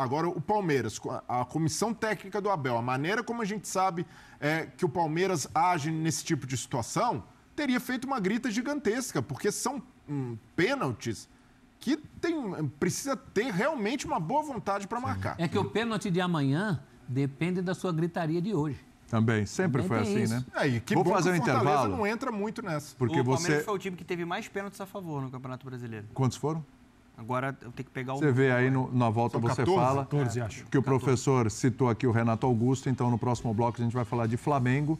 Agora, o Palmeiras, a comissão técnica do Abel, a maneira como a gente sabe é, que o Palmeiras age nesse tipo de situação, teria feito uma grita gigantesca, porque são hum, pênaltis que tem, precisa ter realmente uma boa vontade para marcar. É que o pênalti de amanhã depende da sua gritaria de hoje. Também, sempre Também foi assim, isso. né? É, Vou fazer um intervalo. não entra muito nessa. Porque o Palmeiras você... foi o time que teve mais pênaltis a favor no Campeonato Brasileiro. Quantos foram? Agora eu tenho que pegar o. Você vê aí no, é? na volta São você 14, fala 14, é, que o professor citou aqui o Renato Augusto, então no próximo bloco a gente vai falar de Flamengo.